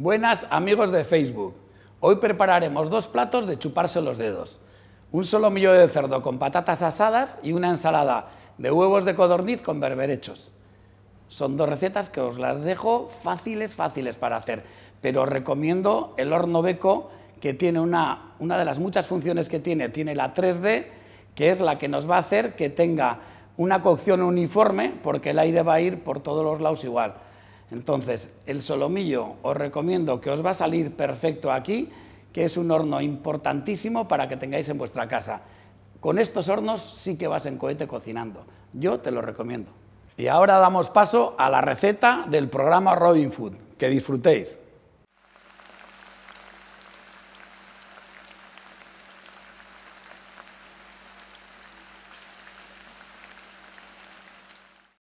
Buenas amigos de Facebook. Hoy prepararemos dos platos de chuparse los dedos. Un solo millo de cerdo con patatas asadas y una ensalada de huevos de codorniz con berberechos. Son dos recetas que os las dejo fáciles, fáciles para hacer, pero os recomiendo el horno beco que tiene una, una de las muchas funciones que tiene, tiene la 3D, que es la que nos va a hacer que tenga una cocción uniforme, porque el aire va a ir por todos los lados igual. Entonces, el solomillo os recomiendo que os va a salir perfecto aquí, que es un horno importantísimo para que tengáis en vuestra casa. Con estos hornos sí que vas en cohete cocinando. Yo te lo recomiendo. Y ahora damos paso a la receta del programa Robin Food. Que disfrutéis.